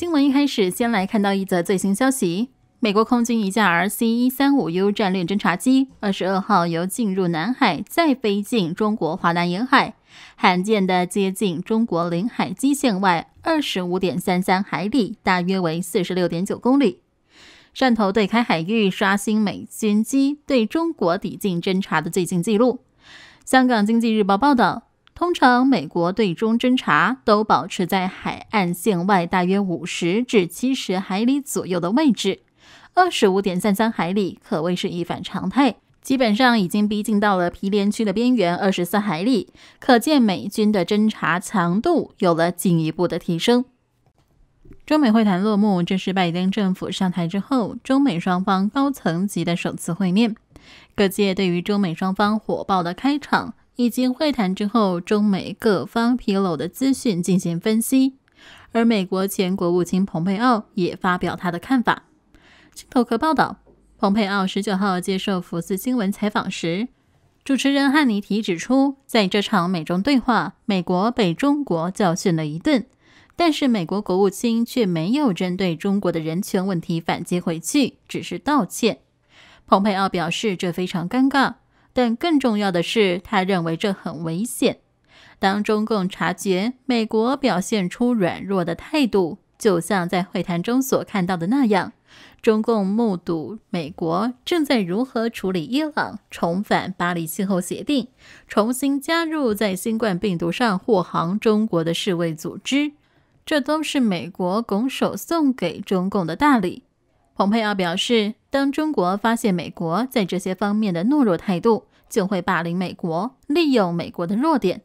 新闻一开始，先来看到一则最新消息：美国空军一架 RC 一三五 U 战略侦察机，二十二号由进入南海，再飞进中国华南沿海，罕见的接近中国领海基线外二十五点三三海里，大约为四十六点九公里，汕头对开海域刷新美军机对中国抵近侦察的最近记录。香港经济日报报道。通常，美国对中侦察都保持在海岸线外大约五十至七十海里左右的位置，二十五点三三海里可谓是一反常态，基本上已经逼近到了毗连区的边缘。二十四海里，可见美军的侦察强度有了进一步的提升。中美会谈落幕，这是拜登政府上台之后中美双方高层级的首次会面，各界对于中美双方火爆的开场。以及会谈之后，中美各方披露的资讯进行分析。而美国前国务卿蓬佩奥也发表他的看法。《镜头客》报道，蓬佩奥十九号接受福斯新闻采访时，主持人汉尼提指出，在这场美中对话，美国被中国教训了一顿，但是美国国务卿却没有针对中国的人权问题反击回去，只是道歉。蓬佩奥表示，这非常尴尬。但更重要的是，他认为这很危险。当中共察觉美国表现出软弱的态度，就像在会谈中所看到的那样，中共目睹美国正在如何处理伊朗重返巴黎气候协定，重新加入在新冠病毒上护航中国的世卫组织，这都是美国拱手送给中共的大礼。蓬佩奥表示，当中国发现美国在这些方面的懦弱态度，就会霸凌美国，利用美国的弱点。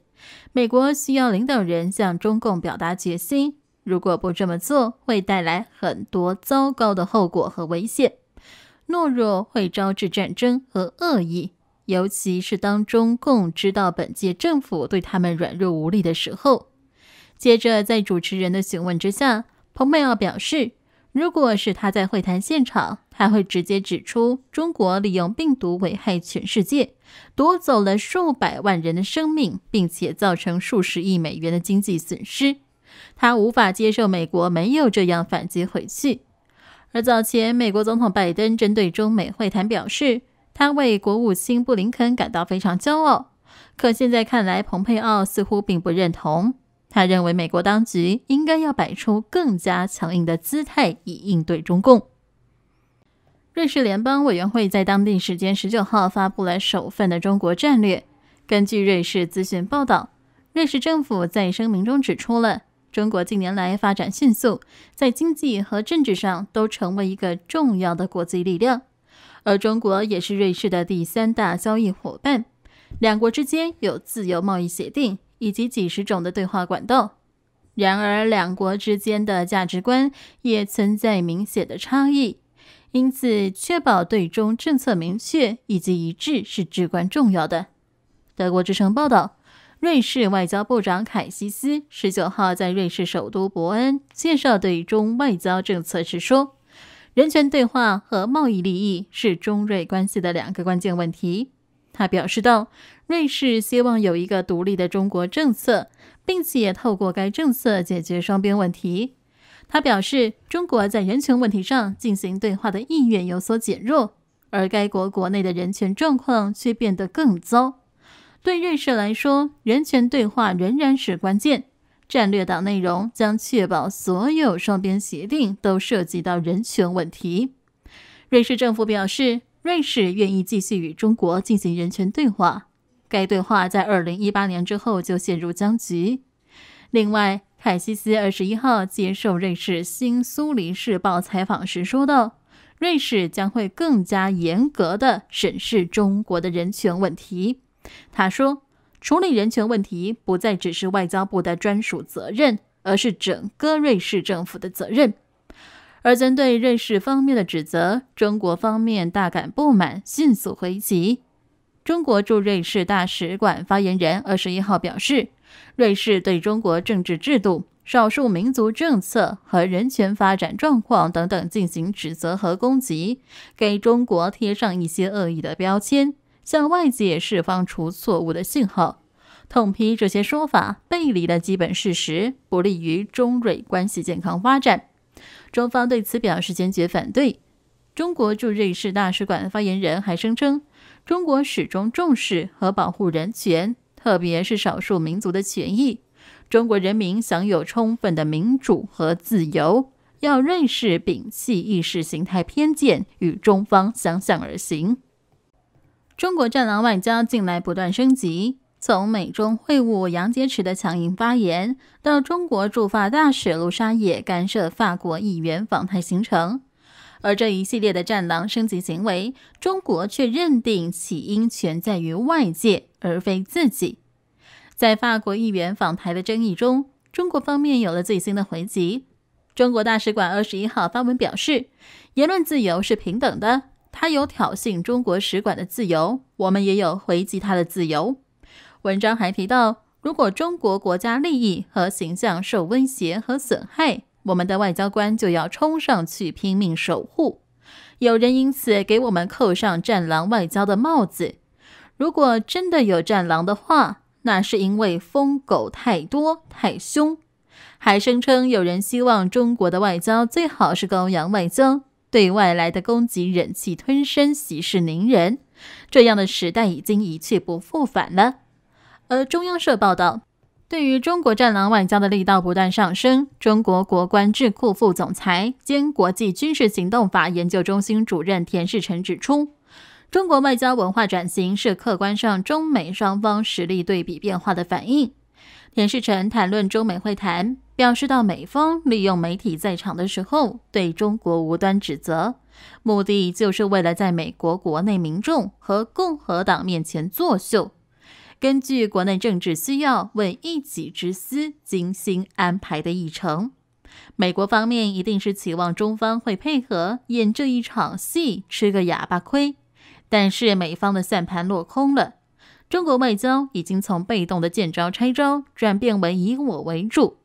美国需要领导人向中共表达决心，如果不这么做，会带来很多糟糕的后果和危险。懦弱会招致战争和恶意，尤其是当中共知道本届政府对他们软弱无力的时候。接着，在主持人的询问之下，蓬佩奥表示。如果是他在会谈现场，他会直接指出中国利用病毒危害全世界，夺走了数百万人的生命，并且造成数十亿美元的经济损失。他无法接受美国没有这样反击回去。而早前，美国总统拜登针对中美会谈表示，他为国务卿布林肯感到非常骄傲。可现在看来，蓬佩奥似乎并不认同。他认为，美国当局应该要摆出更加强硬的姿态，以应对中共。瑞士联邦委员会在当地时间十九号发布了首份的中国战略。根据瑞士资讯报道，瑞士政府在声明中指出了，中国近年来发展迅速，在经济和政治上都成为一个重要的国际力量。而中国也是瑞士的第三大交易伙伴，两国之间有自由贸易协定。以及几十种的对话管道。然而，两国之间的价值观也存在明显的差异，因此确保对中政策明确以及一致是至关重要的。德国之声报道，瑞士外交部长凯西斯十九号在瑞士首都伯恩介绍对中外交政策时说：“人权对话和贸易利益是中瑞关系的两个关键问题。”他表示道：“瑞士希望有一个独立的中国政策，并且透过该政策解决双边问题。”他表示，中国在人权问题上进行对话的意愿有所减弱，而该国国内的人权状况却变得更糟。对瑞士来说，人权对话仍然是关键。战略党内容将确保所有双边协定都涉及到人权问题。瑞士政府表示。瑞士愿意继续与中国进行人权对话，该对话在二零一八年之后就陷入僵局。另外，凯西斯二十一号接受瑞士《新苏黎世报》采访时说道：“瑞士将会更加严格的审视中国的人权问题。”他说：“处理人权问题不再只是外交部的专属责任，而是整个瑞士政府的责任。”而针对瑞士方面的指责，中国方面大感不满，迅速回击。中国驻瑞士大使馆发言人二十一号表示，瑞士对中国政治制度、少数民族政策和人权发展状况等等进行指责和攻击，给中国贴上一些恶意的标签，向外界释放出错误的信号。痛批这些说法背离了基本事实，不利于中瑞关系健康发展。中方对此表示坚决反对。中国驻瑞士大使馆发言人还声称，中国始终重视和保护人权，特别是少数民族的权益。中国人民享有充分的民主和自由，要认识摒弃意识形态偏见，与中方相向而行。中国“战狼”外交近来不断升级。从美中会晤，杨洁篪的强硬发言，到中国驻法大使陆沙野干涉法国议员访台行程，而这一系列的“战狼”升级行为，中国却认定起因全在于外界，而非自己。在法国议员访台的争议中，中国方面有了最新的回击。中国大使馆二十一号发文表示：“言论自由是平等的，他有挑衅中国使馆的自由，我们也有回击他的自由。”文章还提到，如果中国国家利益和形象受威胁和损害，我们的外交官就要冲上去拼命守护。有人因此给我们扣上“战狼外交”的帽子。如果真的有战狼的话，那是因为疯狗太多太凶。还声称有人希望中国的外交最好是羔羊外交，对外来的攻击忍气吞声，息事宁人。这样的时代已经一去不复返了。而中央社报道，对于中国“战狼”外交的力道不断上升，中国国关智库副总裁兼国际军事行动法研究中心主任田世成指出，中国外交文化转型是客观上中美双方实力对比变化的反应。田世成谈论中美会谈，表示到美方利用媒体在场的时候对中国无端指责，目的就是为了在美国国内民众和共和党面前作秀。根据国内政治需要，为一己之私精心安排的议程，美国方面一定是期望中方会配合演这一场戏，吃个哑巴亏。但是美方的算盘落空了，中国外交已经从被动的见招拆招转变为以我为主。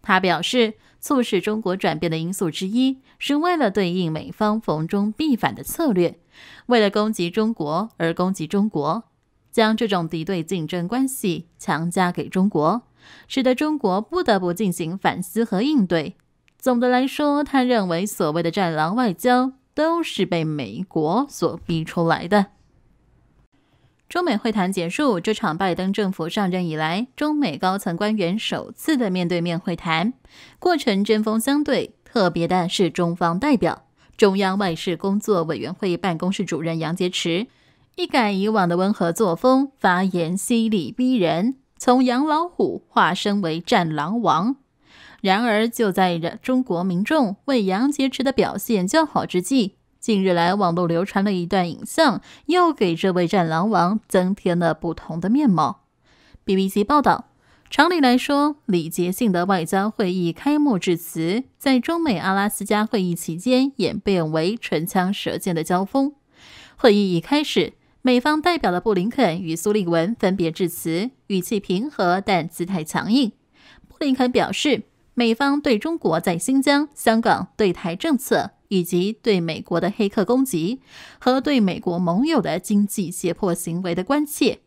他表示，促使中国转变的因素之一是为了对应美方逢中必反的策略，为了攻击中国而攻击中国。将这种敌对竞争关系强加给中国，使得中国不得不进行反思和应对。总的来说，他认为所谓的“战狼外交”都是被美国所逼出来的。中美会谈结束，这场拜登政府上任以来，中美高层官员首次的面对面会谈，过程针锋相对。特别的是，中方代表中央外事工作委员会办公室主任杨洁篪。一改以往的温和作风，发言犀利逼人，从养老虎化身为战狼王。然而，就在中国民众为杨洁篪的表现叫好之际，近日来网络流传了一段影像，又给这位战狼王增添了不同的面貌。BBC 报道：常理来说，礼节性的外交会议开幕致辞，在中美阿拉斯加会议期间演变为唇枪舌剑的交锋。会议一开始。美方代表的布林肯与苏利文分别致辞，语气平和但姿态强硬。布林肯表示，美方对中国在新疆、香港、对台政策，以及对美国的黑客攻击和对美国盟友的经济胁迫行为的关切，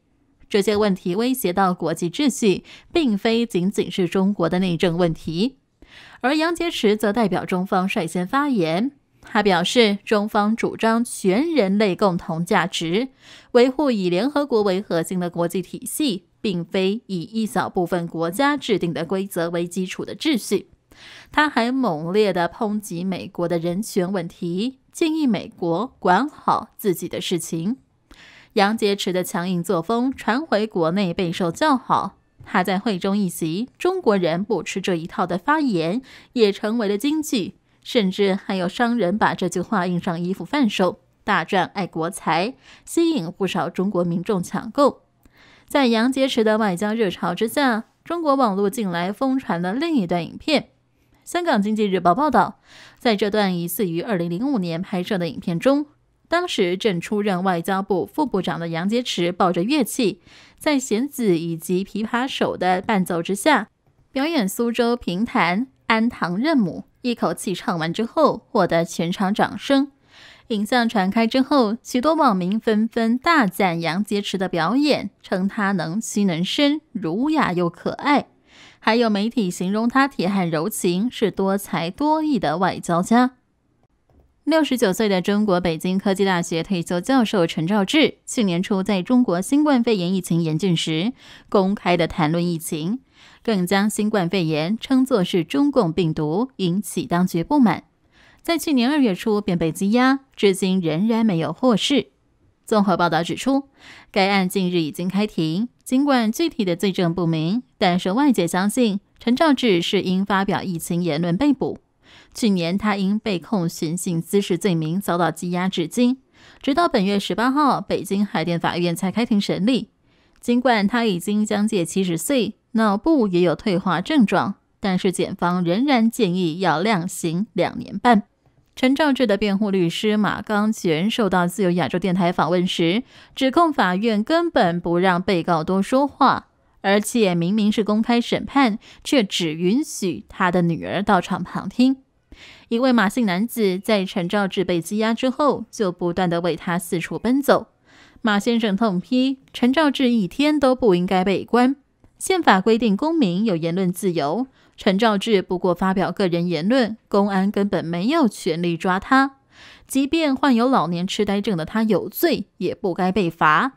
这些问题威胁到国际秩序，并非仅仅是中国的内政问题。而杨洁篪则代表中方率先发言。他表示，中方主张全人类共同价值，维护以联合国为核心的国际体系，并非以一小部分国家制定的规则为基础的秩序。他还猛烈地抨击美国的人权问题，建议美国管好自己的事情。杨洁篪的强硬作风传回国内备受叫好。他在会中一席“中国人不吃这一套”的发言，也成为了金句。甚至还有商人把这句话印上衣服贩售，大赚爱国财，吸引不少中国民众抢购。在杨洁篪的外交热潮之下，中国网络近来疯传了另一段影片。香港经济日报报道，在这段疑似于2005年拍摄的影片中，当时正出任外交部副部长的杨洁篪抱着乐器，在弦子以及琵琶手的伴奏之下，表演苏州评弹《安堂认母》。一口气唱完之后，获得全场掌声。影像传开之后，许多网民纷纷大赞杨洁篪的表演，称他能屈能伸，儒雅又可爱。还有媒体形容他铁汉柔情，是多才多艺的外交家。六十九岁的中国北京科技大学退休教授陈肇志，去年初在中国新冠肺炎疫情严峻时，公开的谈论疫情。更将新冠肺炎称作是中共病毒，引起当局不满，在去年二月初便被羁押，至今仍然没有获释。综合报道指出，该案近日已经开庭，尽管具体的罪证不明，但是外界相信陈肇志是因发表疫情言论被捕。去年他因被控寻衅滋事罪名遭到羁押至今，直到本月十八号，北京海淀法院才开庭审理。尽管他已经将近七十岁，脑部也有退化症状，但是检方仍然建议要量刑两年半。陈兆志的辩护律师马刚全受到自由亚洲电台访问时，指控法院根本不让被告多说话，而且明明是公开审判，却只允许他的女儿到场旁听。一位马姓男子在陈肇志被羁押之后，就不断的为他四处奔走。马先生痛批陈肇志一天都不应该被关。宪法规定公民有言论自由，陈肇志不过发表个人言论，公安根本没有权利抓他。即便患有老年痴呆症的他有罪，也不该被罚。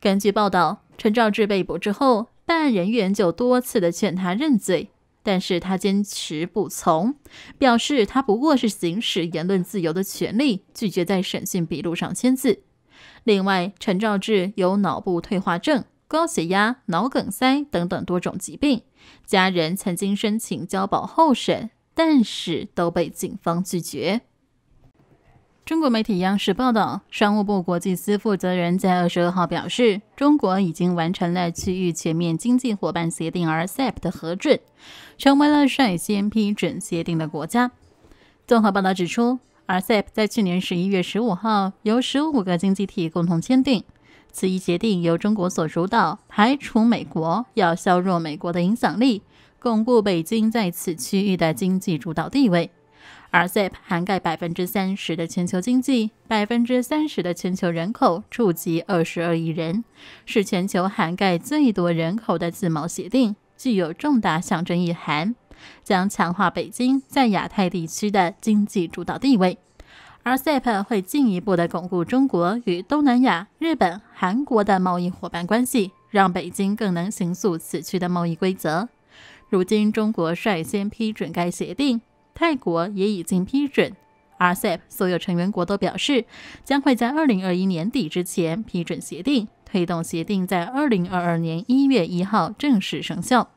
根据报道，陈肇志被捕之后，办案人员就多次的劝他认罪，但是他坚持不从，表示他不过是行使言论自由的权利，拒绝在审讯笔录上签字。另外，陈兆志有脑部退化症、高血压、脑梗塞等等多种疾病，家人曾经申请交保候审，但是都被警方拒绝。中国媒体央视报道，商务部国际司负责人在二十二号表示，中国已经完成了区域全面经济伙伴协定 （RCEP） 的核准，成为了率先批准协定的国家。综合报道指出。而 c p 在去年十一月十五号由十五个经济体共同签订，此一协定由中国所主导，排除美国，要削弱美国的影响力，巩固北京在此区域的经济主导地位。而 c p 涵盖百分之三十的全球经济，百分之三十的全球人口，触及二十二亿人，是全球涵盖最多人口的自贸协定，具有重大象征意涵。将强化北京在亚太地区的经济主导地位，而 RCEP 会进一步的巩固中国与东南亚、日本、韩国的贸易伙伴关系，让北京更能行塑此区的贸易规则。如今，中国率先批准该协定，泰国也已经批准。RCEP 所有成员国都表示，将会在2021年底之前批准协定，推动协定在2022年1月1号正式生效。